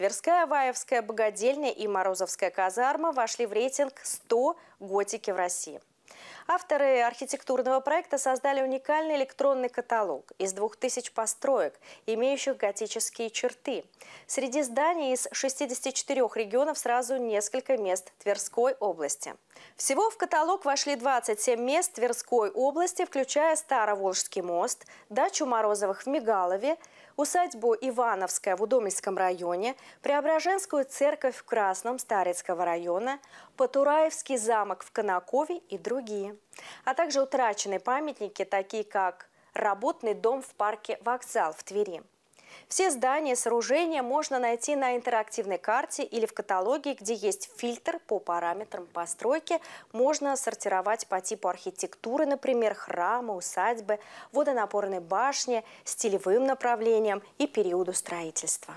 Тверская, Ваевская, Богодельня и Морозовская казарма вошли в рейтинг 100 готики в России. Авторы архитектурного проекта создали уникальный электронный каталог из 2000 построек, имеющих готические черты. Среди зданий из 64 регионов сразу несколько мест Тверской области. Всего в каталог вошли 27 мест Тверской области, включая Староволжский мост, дачу Морозовых в Мигалове, усадьбу Ивановская в Удомельском районе, Преображенскую церковь в Красном Старецкого района, Патураевский замок в Конакове и другие а также утрачены памятники, такие как работный дом в парке «Вокзал» в Твери. Все здания, сооружения можно найти на интерактивной карте или в каталоге, где есть фильтр по параметрам постройки. Можно сортировать по типу архитектуры, например, храмы, усадьбы, водонапорной башни, стилевым направлением и периоду строительства.